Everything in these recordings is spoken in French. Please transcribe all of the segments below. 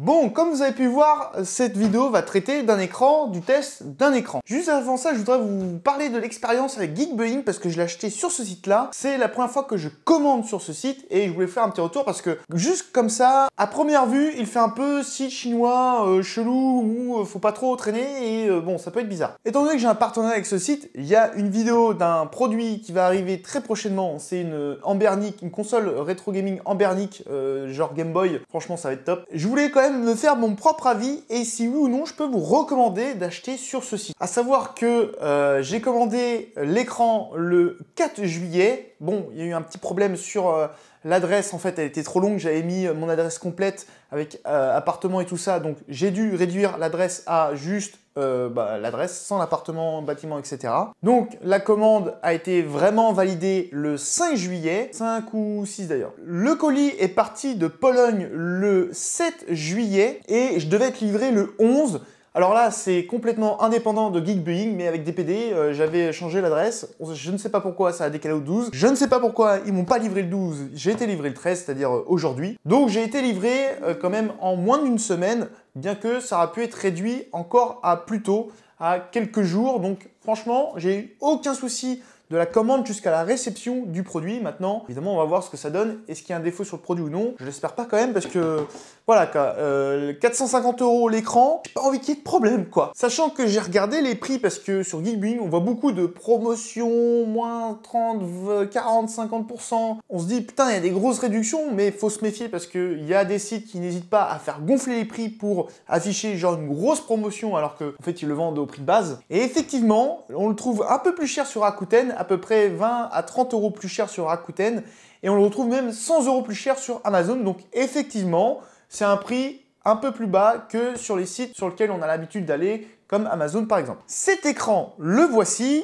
Bon, comme vous avez pu voir, cette vidéo va traiter d'un écran, du test d'un écran. Juste avant ça, je voudrais vous parler de l'expérience avec Geekbuying parce que je l'ai acheté sur ce site-là. C'est la première fois que je commande sur ce site et je voulais faire un petit retour parce que juste comme ça, à première vue, il fait un peu site chinois euh, chelou où euh, faut pas trop traîner et euh, bon, ça peut être bizarre. Étant donné que j'ai un partenariat avec ce site, il y a une vidéo d'un produit qui va arriver très prochainement. C'est une Ambernic, une console rétro gaming Ambernic genre Game Boy. Franchement, ça va être top. Je voulais me faire mon propre avis et si oui ou non je peux vous recommander d'acheter sur ce site. À savoir que euh, j'ai commandé l'écran le 4 juillet Bon, il y a eu un petit problème sur euh, l'adresse, en fait, elle était trop longue, j'avais mis euh, mon adresse complète avec euh, appartement et tout ça, donc j'ai dû réduire l'adresse à juste bah, l'adresse sans l'appartement, bâtiment, etc. Donc la commande a été vraiment validée le 5 juillet, 5 ou 6 d'ailleurs. Le colis est parti de Pologne le 7 juillet et je devais être livré le 11 alors là, c'est complètement indépendant de Geekbuying, mais avec DPD, euh, j'avais changé l'adresse. Je ne sais pas pourquoi ça a décalé au 12. Je ne sais pas pourquoi ils m'ont pas livré le 12. J'ai été livré le 13, c'est-à-dire euh, aujourd'hui. Donc j'ai été livré euh, quand même en moins d'une semaine, bien que ça aurait pu être réduit encore à plus tôt, à quelques jours. Donc franchement, j'ai eu aucun souci de la commande jusqu'à la réception du produit. Maintenant, évidemment, on va voir ce que ça donne. Est-ce qu'il y a un défaut sur le produit ou non Je l'espère pas quand même parce que voilà, 450 euh, euros l'écran, j'ai pas envie qu'il y ait de problème quoi. Sachant que j'ai regardé les prix parce que sur Geekbuying, on voit beaucoup de promotions, moins 30, 40, 50%. On se dit putain, il y a des grosses réductions, mais faut se méfier parce qu'il y a des sites qui n'hésitent pas à faire gonfler les prix pour afficher genre une grosse promotion alors qu'en en fait ils le vendent au prix de base. Et effectivement, on le trouve un peu plus cher sur Rakuten à peu près 20 à 30 euros plus cher sur Rakuten et on le retrouve même 100 euros plus cher sur Amazon. Donc effectivement, c'est un prix un peu plus bas que sur les sites sur lesquels on a l'habitude d'aller, comme Amazon par exemple. Cet écran, le voici.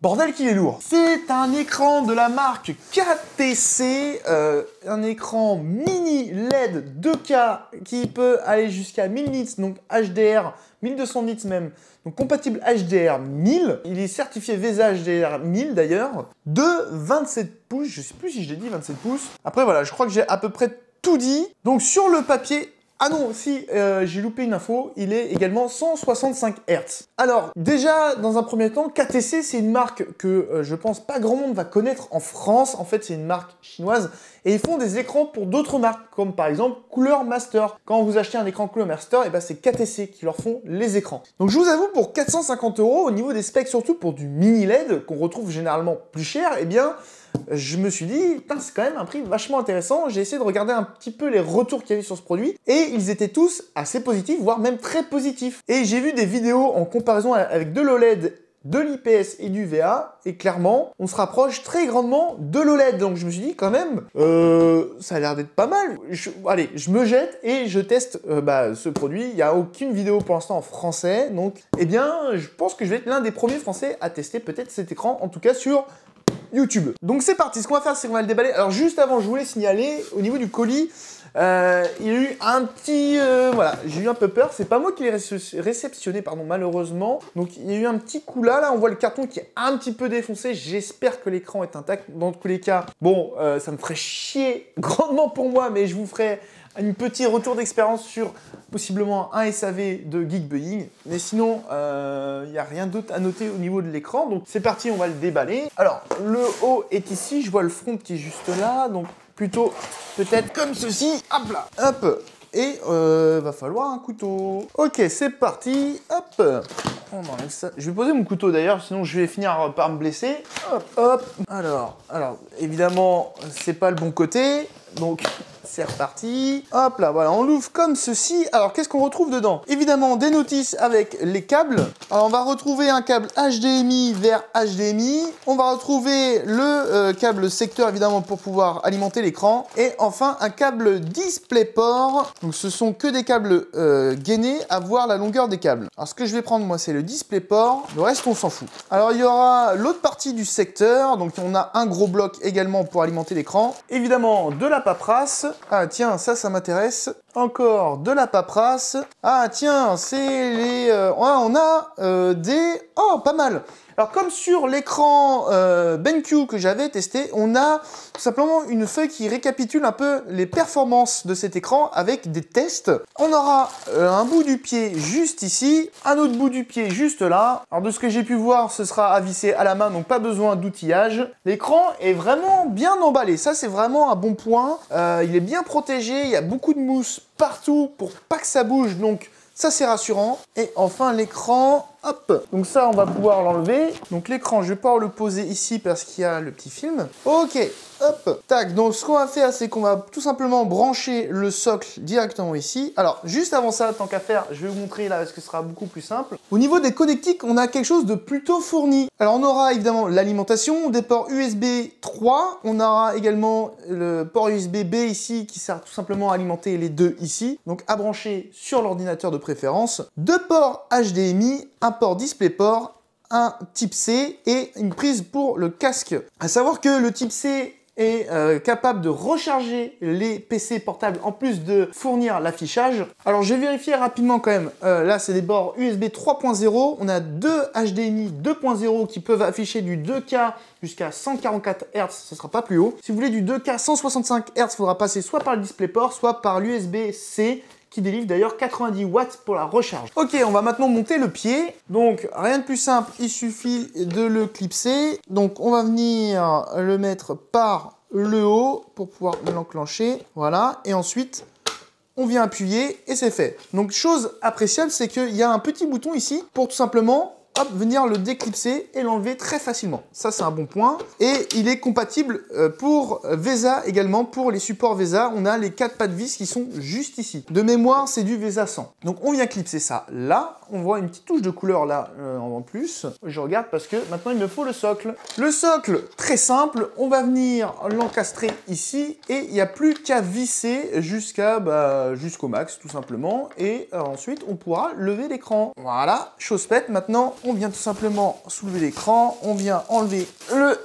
Bordel qu'il est lourd C'est un écran de la marque KTC, euh, un écran mini LED 2K qui peut aller jusqu'à 1000 nits, donc HDR 1200 nits même, donc compatible HDR 1000. Il est certifié VESA HDR 1000 d'ailleurs, de 27 pouces, je ne sais plus si je l'ai dit 27 pouces. Après voilà, je crois que j'ai à peu près tout dit. Donc sur le papier, ah non, si, euh, j'ai loupé une info, il est également 165 Hz. Alors, déjà, dans un premier temps, KTC, c'est une marque que euh, je pense pas grand monde va connaître en France. En fait, c'est une marque chinoise. Et ils font des écrans pour d'autres marques, comme par exemple Couleur Master. Quand vous achetez un écran Couleur Master, et eh ben c'est KTC qui leur font les écrans. Donc je vous avoue, pour 450 euros, au niveau des specs, surtout pour du mini LED, qu'on retrouve généralement plus cher, et eh bien je me suis dit, c'est quand même un prix vachement intéressant. J'ai essayé de regarder un petit peu les retours qu'il y avait sur ce produit et ils étaient tous assez positifs, voire même très positifs. Et j'ai vu des vidéos en comparaison avec de l'OLED de l'IPS et du VA, et clairement, on se rapproche très grandement de l'OLED. Donc je me suis dit, quand même, euh, ça a l'air d'être pas mal. allez, je me jette et je teste euh, bah, ce produit. Il n'y a aucune vidéo pour l'instant en français, donc eh bien, je pense que je vais être l'un des premiers français à tester peut-être cet écran, en tout cas sur YouTube. Donc c'est parti, ce qu'on va faire c'est qu'on va le déballer. Alors juste avant, je voulais signaler au niveau du colis, euh, il y a eu un petit... Euh, voilà, j'ai eu un peu peur. C'est pas moi qui l'ai réceptionné, pardon, malheureusement. Donc il y a eu un petit coup là. Là, on voit le carton qui est un petit peu défoncé. J'espère que l'écran est intact. Dans tous les cas, bon, euh, ça me ferait chier grandement pour moi, mais je vous ferai un petit retour d'expérience sur possiblement un SAV de Geekbuying. Mais sinon, il euh, n'y a rien d'autre à noter au niveau de l'écran. Donc c'est parti, on va le déballer. Alors, le haut est ici, je vois le front qui est juste là. Donc plutôt peut-être comme ceci. Hop là, hop et euh, va falloir un couteau. Ok, c'est parti. Hop. Oh, on ça. Je vais poser mon couteau d'ailleurs, sinon je vais finir par me blesser. Hop, hop. Alors, alors évidemment, c'est pas le bon côté. Donc, c'est reparti. Hop là, voilà, on l'ouvre comme ceci. Alors, qu'est-ce qu'on retrouve dedans Évidemment, des notices avec les câbles. Alors, on va retrouver un câble HDMI vers HDMI. On va retrouver le euh, câble secteur, évidemment, pour pouvoir alimenter l'écran. Et enfin, un câble DisplayPort. Donc, ce sont que des câbles euh, gainés à voir la longueur des câbles. Alors, ce que je vais prendre, moi, c'est le DisplayPort. Le reste, on s'en fout. Alors, il y aura l'autre partie du secteur. Donc, on a un gros bloc également pour alimenter l'écran. Évidemment, de la paperasse ah tiens, ça, ça m'intéresse. Encore de la paperasse. Ah tiens, c'est les... Euh, ah, on a euh, des... Oh, pas mal alors comme sur l'écran euh, BenQ que j'avais testé, on a tout simplement une feuille qui récapitule un peu les performances de cet écran avec des tests. On aura euh, un bout du pied juste ici, un autre bout du pied juste là. Alors de ce que j'ai pu voir, ce sera avissé à la main, donc pas besoin d'outillage. L'écran est vraiment bien emballé, ça c'est vraiment un bon point. Euh, il est bien protégé, il y a beaucoup de mousse partout pour pas que ça bouge, donc ça c'est rassurant. Et enfin l'écran Hop Donc ça, on va pouvoir l'enlever. Donc l'écran, je vais pas le poser ici parce qu'il y a le petit film. Ok, hop Tac, donc ce qu'on va faire, c'est qu'on va tout simplement brancher le socle directement ici. Alors, juste avant ça, tant qu'à faire, je vais vous montrer là parce que ce sera beaucoup plus simple. Au niveau des connectiques, on a quelque chose de plutôt fourni. Alors, on aura évidemment l'alimentation, des ports USB 3. On aura également le port USB B ici qui sert tout simplement à alimenter les deux ici. Donc, à brancher sur l'ordinateur de préférence. Deux ports HDMI, un port DisplayPort, un type C et une prise pour le casque. À savoir que le type C est euh, capable de recharger les PC portables en plus de fournir l'affichage. Alors je vais vérifier rapidement quand même, euh, là c'est des bords USB 3.0, on a deux HDMI 2.0 qui peuvent afficher du 2K jusqu'à 144 Hz, ce sera pas plus haut. Si vous voulez du 2K 165 Hz, il faudra passer soit par le DisplayPort, soit par l'USB-C qui délivre d'ailleurs 90 watts pour la recharge. Ok, on va maintenant monter le pied. Donc rien de plus simple, il suffit de le clipser. Donc on va venir le mettre par le haut pour pouvoir l'enclencher. Voilà, et ensuite on vient appuyer et c'est fait. Donc chose appréciable, c'est qu'il y a un petit bouton ici pour tout simplement hop, venir le déclipser et l'enlever très facilement. Ça, c'est un bon point. Et il est compatible euh, pour VESA également. Pour les supports VESA, on a les quatre pas de vis qui sont juste ici. De mémoire, c'est du VESA 100. Donc, on vient clipser ça là. On voit une petite touche de couleur là euh, en plus. Je regarde parce que maintenant, il me faut le socle. Le socle, très simple. On va venir l'encastrer ici et il n'y a plus qu'à visser jusqu'à bah, jusqu'au max tout simplement. Et euh, ensuite, on pourra lever l'écran. Voilà, chose faite. Maintenant, on vient tout simplement soulever l'écran, on vient enlever le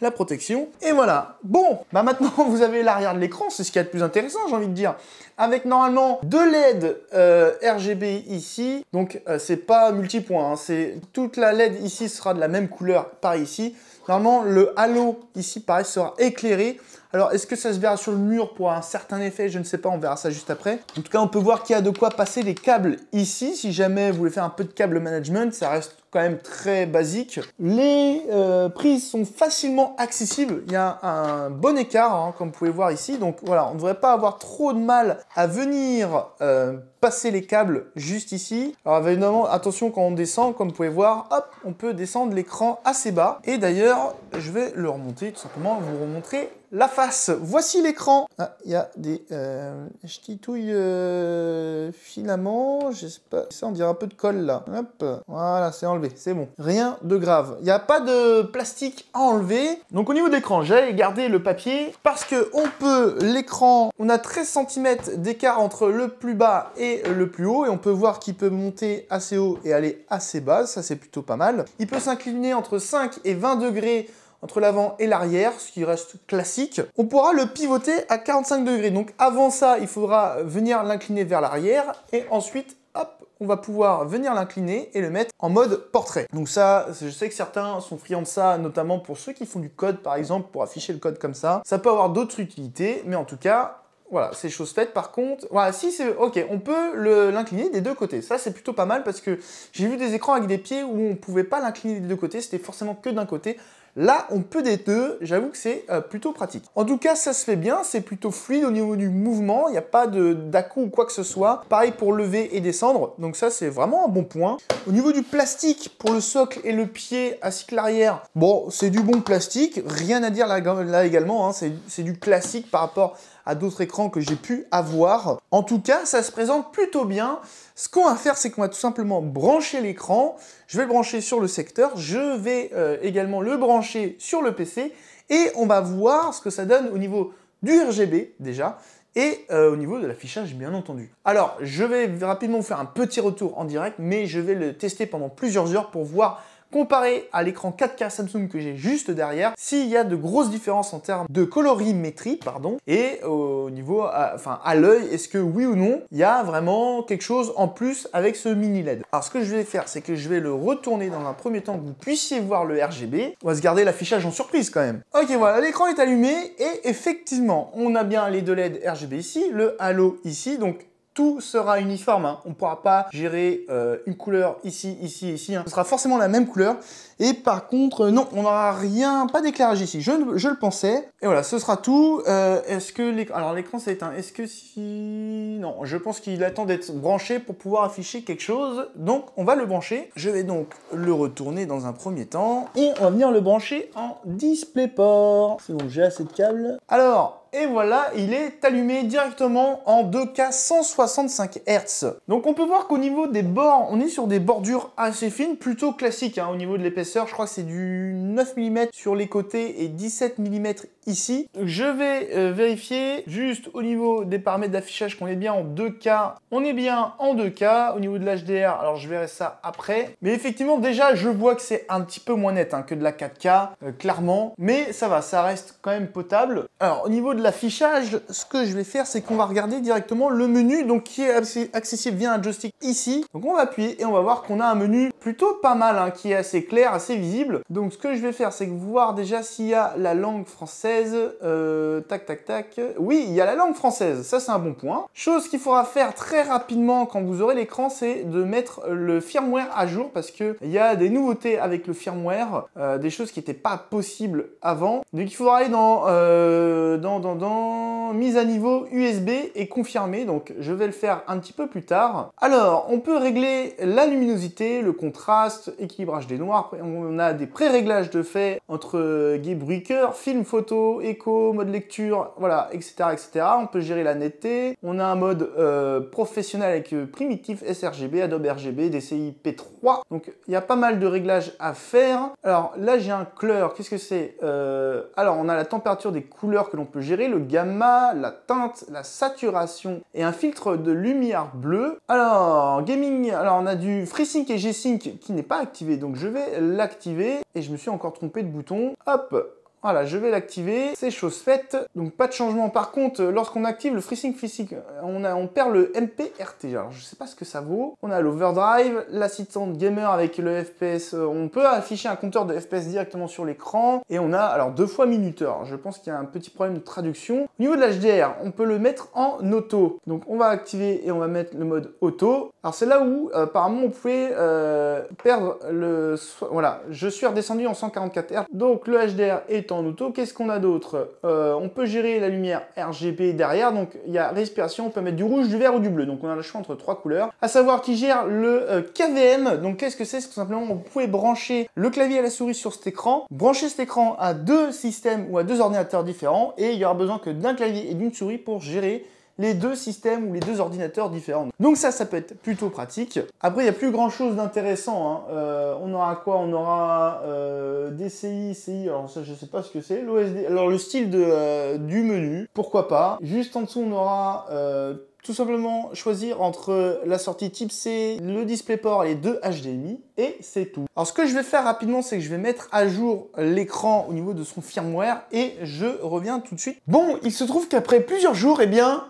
la protection. Et voilà. Bon, bah maintenant vous avez l'arrière de l'écran, c'est ce qu'il est a de plus intéressant, j'ai envie de dire. Avec normalement deux LED euh, RGB ici, donc euh, c'est pas multipoint, hein, c'est toute la LED ici sera de la même couleur par ici. Normalement le halo ici pareil sera éclairé. Alors est-ce que ça se verra sur le mur pour un certain effet Je ne sais pas, on verra ça juste après. En tout cas on peut voir qu'il y a de quoi passer les câbles ici. Si jamais vous voulez faire un peu de câble management, ça reste quand même très basique. Les euh, prises sont facilement accessibles. Il y a un bon écart, hein, comme vous pouvez voir ici. Donc voilà, on ne devrait pas avoir trop de mal à venir euh, passer les câbles juste ici. Alors évidemment, attention quand on descend, comme vous pouvez voir, hop, on peut descendre l'écran assez bas. Et d'ailleurs, je vais le remonter tout simplement, vous remontrer la face. Voici l'écran. Ah, il y a des euh, Je titouille finalement. Euh, filaments, j'espère. pas. Ça, on dirait un peu de colle là. Hop, voilà, c'est enlevé, c'est bon. Rien de grave. Il n'y a pas de plastique à enlever. Donc au niveau de l'écran, j'allais gardé le papier parce que on peut l'écran, on a 13 cm d'écart entre le plus bas et le plus haut et on peut voir qu'il peut monter assez haut et aller assez bas, ça c'est plutôt pas mal. Il peut s'incliner entre 5 et 20 degrés entre l'avant et l'arrière, ce qui reste classique. On pourra le pivoter à 45 degrés. Donc avant ça, il faudra venir l'incliner vers l'arrière et ensuite, hop, on va pouvoir venir l'incliner et le mettre en mode portrait. Donc ça, je sais que certains sont friands de ça, notamment pour ceux qui font du code par exemple, pour afficher le code comme ça. Ça peut avoir d'autres utilités, mais en tout cas, voilà, c'est chose faite. Par contre, voilà, si c'est ok, on peut l'incliner des deux côtés. Ça, c'est plutôt pas mal parce que j'ai vu des écrans avec des pieds où on ne pouvait pas l'incliner des deux côtés, c'était forcément que d'un côté. Là, on peut des deux, j'avoue que c'est euh, plutôt pratique. En tout cas, ça se fait bien, c'est plutôt fluide au niveau du mouvement, il n'y a pas d'à-coup ou quoi que ce soit. Pareil pour lever et descendre, donc ça c'est vraiment un bon point. Au niveau du plastique pour le socle et le pied à cycle arrière, bon, c'est du bon plastique, rien à dire là, également, hein. c'est du classique par rapport à d'autres écrans que j'ai pu avoir. En tout cas, ça se présente plutôt bien. Ce qu'on va faire, c'est qu'on va tout simplement brancher l'écran. Je vais le brancher sur le secteur. Je vais euh, également le brancher sur le PC. Et on va voir ce que ça donne au niveau du RGB déjà et euh, au niveau de l'affichage bien entendu. Alors je vais rapidement faire un petit retour en direct mais je vais le tester pendant plusieurs heures pour voir Comparé à l'écran 4K Samsung que j'ai juste derrière, s'il y a de grosses différences en termes de colorimétrie, pardon, et au niveau, enfin à l'œil, est-ce que oui ou non, il y a vraiment quelque chose en plus avec ce mini LED Alors ce que je vais faire, c'est que je vais le retourner dans un premier temps que vous puissiez voir le RGB. On va se garder l'affichage en surprise quand même. Ok voilà, l'écran est allumé et effectivement, on a bien les deux LED RGB ici, le halo ici, donc tout sera uniforme. Hein. On ne pourra pas gérer euh, une couleur ici, ici, ici. Hein. Ce sera forcément la même couleur. Et par contre, non, on n'aura rien, pas d'éclairage ici. Je, le pensais. Et voilà, ce sera tout. Euh, est-ce que l'écran... Alors l'écran s'est éteint. Est-ce que si... Non, je pense qu'il attend d'être branché pour pouvoir afficher quelque chose. Donc, on va le brancher. Je vais donc le retourner dans un premier temps. Et on va venir le brancher en DisplayPort. C'est bon, j'ai assez de câbles. Alors, et voilà, il est allumé directement en 2K 165 Hz. Donc on peut voir qu'au niveau des bords, on est sur des bordures assez fines, plutôt classiques hein, au niveau de l'épaisseur je crois que c'est du 9 mm sur les côtés et 17 mm ici. Je vais euh, vérifier juste au niveau des paramètres d'affichage qu'on est bien en 2K. On est bien en 2K au niveau de l'HDR. Alors je verrai ça après. Mais effectivement déjà je vois que c'est un petit peu moins net hein, que de la 4K euh, clairement. Mais ça va, ça reste quand même potable. Alors au niveau de l'affichage, ce que je vais faire c'est qu'on va regarder directement le menu donc qui est accessible via un joystick ici. Donc on va appuyer et on va voir qu'on a un menu plutôt pas mal hein, qui est assez clair, assez visible. Donc ce que je vais faire c'est voir déjà s'il y a la langue française euh, tac, tac, tac. Oui, il y a la langue française. Ça, c'est un bon point. Chose qu'il faudra faire très rapidement quand vous aurez l'écran, c'est de mettre le firmware à jour parce que il y a des nouveautés avec le firmware, euh, des choses qui n'étaient pas possibles avant. Donc, il faudra aller dans, euh, dans, dans, dans mise à niveau USB et confirmer. Donc, je vais le faire un petit peu plus tard. Alors, on peut régler la luminosité, le contraste, équilibrage des noirs. On a des pré-réglages de fait entre gay Brucker, film photo, écho, mode lecture, voilà, etc., etc. On peut gérer la netteté. On a un mode euh, professionnel avec euh, primitif, sRGB, Adobe RGB, DCI P3. Donc il y a pas mal de réglages à faire. Alors là j'ai un color, qu'est-ce que c'est euh, Alors on a la température des couleurs que l'on peut gérer, le gamma, la teinte, la saturation et un filtre de lumière bleue. Alors gaming, alors on a du FreeSync et G-Sync qui n'est pas activé, donc je vais l'activer et je me suis encore trompé de bouton. Hop voilà, je vais l'activer, c'est chose faite, donc pas de changement. Par contre, lorsqu'on active le FreeSync FreeSync, on, on perd le MPRT, alors je sais pas ce que ça vaut. On a l'overdrive, l'assistant gamer avec le FPS, euh, on peut afficher un compteur de FPS directement sur l'écran, et on a alors deux fois minuteur, je pense qu'il y a un petit problème de traduction. Au niveau de l'HDR, on peut le mettre en auto, donc on va activer et on va mettre le mode auto. Alors c'est là où euh, apparemment on pouvait euh, perdre le... Voilà, je suis redescendu en 144 Hz, donc le HDR est en auto, qu'est-ce qu'on a d'autre euh, On peut gérer la lumière RGB derrière, donc il y a respiration, on peut mettre du rouge, du vert ou du bleu, donc on a le choix entre trois couleurs. À savoir qui gère le euh, KVM, donc qu'est-ce que c'est C'est simplement, vous pouvez brancher le clavier à la souris sur cet écran, brancher cet écran à deux systèmes ou à deux ordinateurs différents, et il y aura besoin que d'un clavier et d'une souris pour gérer les deux systèmes ou les deux ordinateurs différents. Donc ça, ça peut être plutôt pratique. Après, il n'y a plus grand chose d'intéressant. Hein. Euh, on aura quoi On aura euh, DCI, CI, alors ça, je ne sais pas ce que c'est. L'OSD, alors le style de, euh, du menu, pourquoi pas. Juste en dessous, on aura euh, tout simplement choisir entre la sortie type C, le DisplayPort les deux HDMI, et c'est tout. Alors ce que je vais faire rapidement, c'est que je vais mettre à jour l'écran au niveau de son firmware, et je reviens tout de suite. Bon, il se trouve qu'après plusieurs jours, eh bien,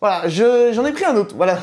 voilà, j'en ai pris un autre, voilà.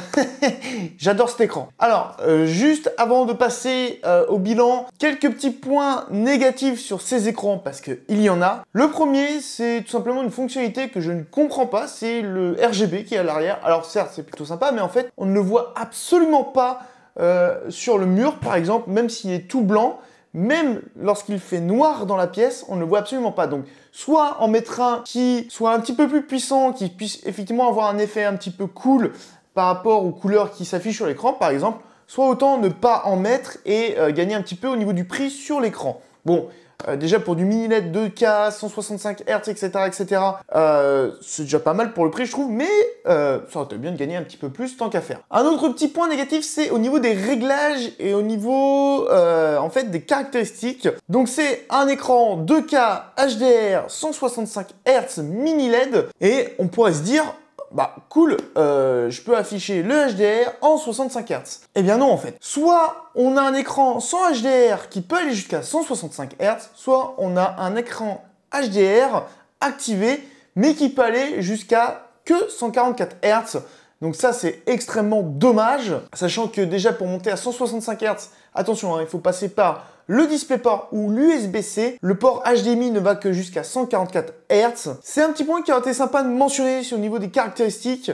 J'adore cet écran. Alors, euh, juste avant de passer euh, au bilan, quelques petits points négatifs sur ces écrans, parce qu'il y en a. Le premier, c'est tout simplement une fonctionnalité que je ne comprends pas, c'est le RGB qui est à l'arrière. Alors certes, c'est plutôt sympa, mais en fait, on ne le voit absolument pas euh, sur le mur, par exemple, même s'il est tout blanc, même lorsqu'il fait noir dans la pièce, on ne le voit absolument pas. Donc, soit en mettre un qui soit un petit peu plus puissant, qui puisse effectivement avoir un effet un petit peu cool par rapport aux couleurs qui s'affichent sur l'écran, par exemple, soit autant ne pas en mettre et euh, gagner un petit peu au niveau du prix sur l'écran. Bon, euh, déjà pour du mini LED 2K, 165 Hz, etc., etc., euh, c'est déjà pas mal pour le prix, je trouve, mais euh, ça aurait été bien de gagner un petit peu plus tant qu'à faire. Un autre petit point négatif, c'est au niveau des réglages et au niveau, en fait, des caractéristiques. Donc c'est un écran 2K HDR 165 Hz mini LED, et on pourrait se dire, bah cool, euh, je peux afficher le HDR en 65 Hz. Eh bien non en fait. Soit on a un écran sans HDR qui peut aller jusqu'à 165 Hz, soit on a un écran HDR activé mais qui peut aller jusqu'à que 144 Hz. Donc ça c'est extrêmement dommage, sachant que déjà pour monter à 165 Hz, attention, hein, il faut passer par le DisplayPort ou l'USB-C. Le port HDMI ne va que jusqu'à 144 Hz. C'est un petit point qui aurait été sympa de mentionner au niveau des caractéristiques,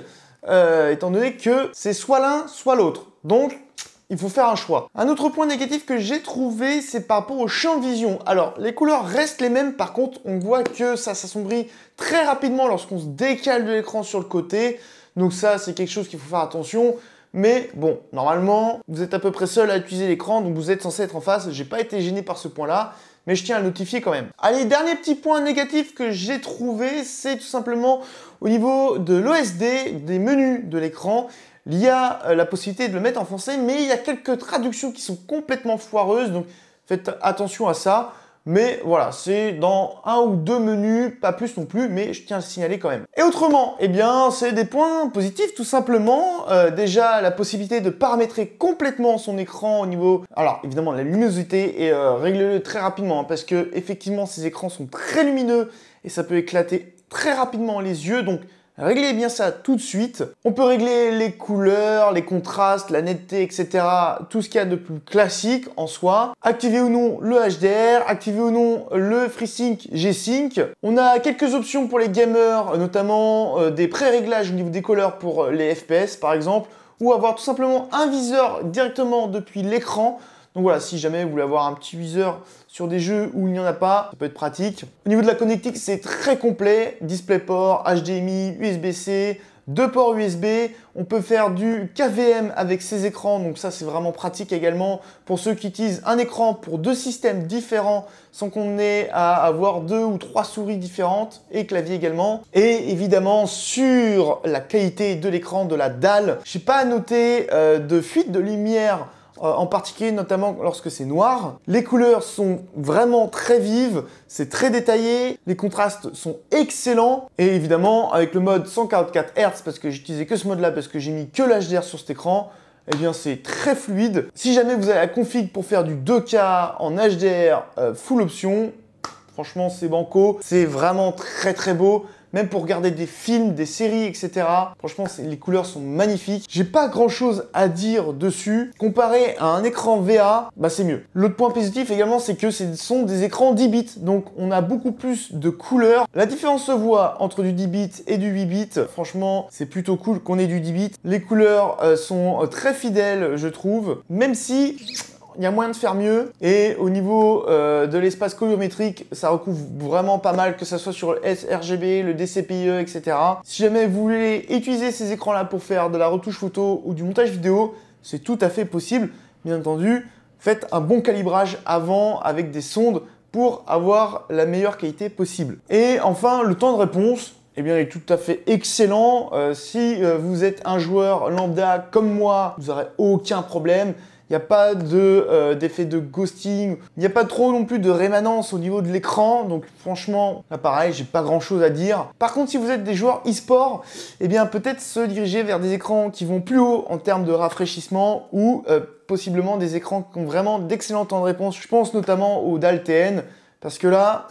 euh, étant donné que c'est soit l'un, soit l'autre. Donc, il faut faire un choix. Un autre point négatif que j'ai trouvé, c'est par rapport au champ de vision. Alors, les couleurs restent les mêmes, par contre, on voit que ça s'assombrit très rapidement lorsqu'on se décale de l'écran sur le côté. Donc ça, c'est quelque chose qu'il faut faire attention. Mais bon, normalement, vous êtes à peu près seul à utiliser l'écran, donc vous êtes censé être en face. J'ai pas été gêné par ce point-là, mais je tiens à le notifier quand même. Allez, dernier petit point négatif que j'ai trouvé, c'est tout simplement au niveau de l'OSD, des menus de l'écran. Il y a euh, la possibilité de le mettre en français, mais il y a quelques traductions qui sont complètement foireuses, donc faites attention à ça. Mais voilà, c'est dans un ou deux menus, pas plus non plus, mais je tiens à le signaler quand même. Et autrement, eh bien, c'est des points positifs tout simplement. Euh, déjà, la possibilité de paramétrer complètement son écran au niveau... Alors, évidemment, la luminosité est euh, réglée le très rapidement, hein, parce que effectivement, ces écrans sont très lumineux et ça peut éclater très rapidement les yeux, donc Réglez bien ça tout de suite. On peut régler les couleurs, les contrastes, la netteté, etc. Tout ce qu'il y a de plus classique en soi. Activer ou non le HDR, activer ou non le FreeSync G-Sync. On a quelques options pour les gamers, notamment euh, des pré-réglages au niveau des couleurs pour euh, les FPS par exemple, ou avoir tout simplement un viseur directement depuis l'écran. Donc voilà, si jamais vous voulez avoir un petit viseur sur des jeux où il n'y en a pas, ça peut être pratique. Au niveau de la connectique, c'est très complet. DisplayPort, HDMI, USB-C, deux ports USB. On peut faire du KVM avec ces écrans, donc ça c'est vraiment pratique également pour ceux qui utilisent un écran pour deux systèmes différents sans qu'on ait à avoir deux ou trois souris différentes et clavier également. Et évidemment sur la qualité de l'écran de la dalle, je n'ai pas à noter euh, de fuite de lumière euh, en particulier notamment lorsque c'est noir. Les couleurs sont vraiment très vives, c'est très détaillé, les contrastes sont excellents, et évidemment avec le mode 144 Hz, parce que j'utilisais que ce mode là, parce que j'ai mis que l'HDR sur cet écran, eh bien c'est très fluide. Si jamais vous avez la config pour faire du 2K en HDR euh, full option, franchement c'est banco, c'est vraiment très très beau même pour regarder des films, des séries, etc. Franchement, les couleurs sont magnifiques. J'ai pas grand chose à dire dessus. Comparé à un écran VA, bah c'est mieux. L'autre point positif également, c'est que ce sont des écrans 10 bits, donc on a beaucoup plus de couleurs. La différence se voit entre du 10 bits et du 8 bits. Franchement, c'est plutôt cool qu'on ait du 10 bits. Les couleurs euh, sont euh, très fidèles, je trouve, même si il y a moyen de faire mieux. Et au niveau euh, de l'espace colorimétrique, ça recouvre vraiment pas mal, que ce soit sur le sRGB, le DCPIE, etc. Si jamais vous voulez utiliser ces écrans-là pour faire de la retouche photo ou du montage vidéo, c'est tout à fait possible. Bien entendu, faites un bon calibrage avant avec des sondes pour avoir la meilleure qualité possible. Et enfin, le temps de réponse, eh bien, il est tout à fait excellent. Euh, si euh, vous êtes un joueur lambda comme moi, vous n'aurez aucun problème il n'y a pas euh, d'effet de, de ghosting, il n'y a pas trop non plus de rémanence au niveau de l'écran, donc franchement, là pareil, j'ai pas grand chose à dire. Par contre, si vous êtes des joueurs e-sport, eh bien peut-être se diriger vers des écrans qui vont plus haut en termes de rafraîchissement ou euh, possiblement des écrans qui ont vraiment d'excellents temps de réponse. Je pense notamment au TN, parce que là,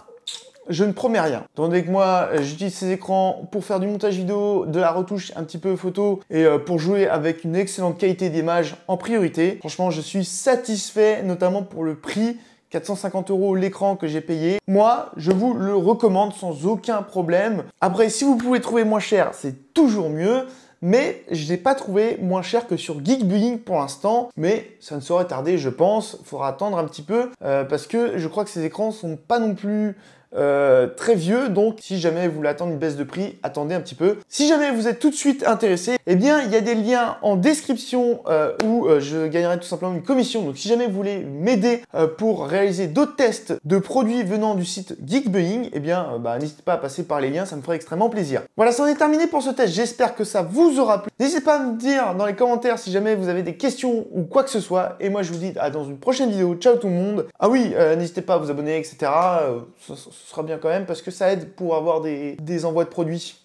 je ne promets rien. Tandis que moi, euh, j'utilise ces écrans pour faire du montage vidéo, de la retouche un petit peu photo et euh, pour jouer avec une excellente qualité d'image en priorité. Franchement, je suis satisfait, notamment pour le prix 450 euros l'écran que j'ai payé. Moi, je vous le recommande sans aucun problème. Après, si vous pouvez trouver moins cher, c'est toujours mieux. Mais je n'ai pas trouvé moins cher que sur Geekbuying pour l'instant. Mais ça ne saurait tarder, je pense. Il Faudra attendre un petit peu euh, parce que je crois que ces écrans sont pas non plus euh, très vieux, donc si jamais vous voulez attendre une baisse de prix, attendez un petit peu. Si jamais vous êtes tout de suite intéressé, eh bien il y a des liens en description euh, où euh, je gagnerai tout simplement une commission. Donc si jamais vous voulez m'aider pour réaliser d'autres tests de produits venant du site Geekbuying, eh bien bah, n'hésitez pas à passer par les liens, ça me ferait extrêmement plaisir. Voilà, c'en est terminé pour ce test, j'espère que ça vous aura plu. N'hésitez pas à me dire dans les commentaires si jamais vous avez des questions ou quoi que ce soit. Et moi je vous dis à dans une prochaine vidéo, ciao tout le monde. Ah oui, n'hésitez pas à vous abonner, etc ce sera bien quand même parce que ça aide pour avoir des, des envois de produits.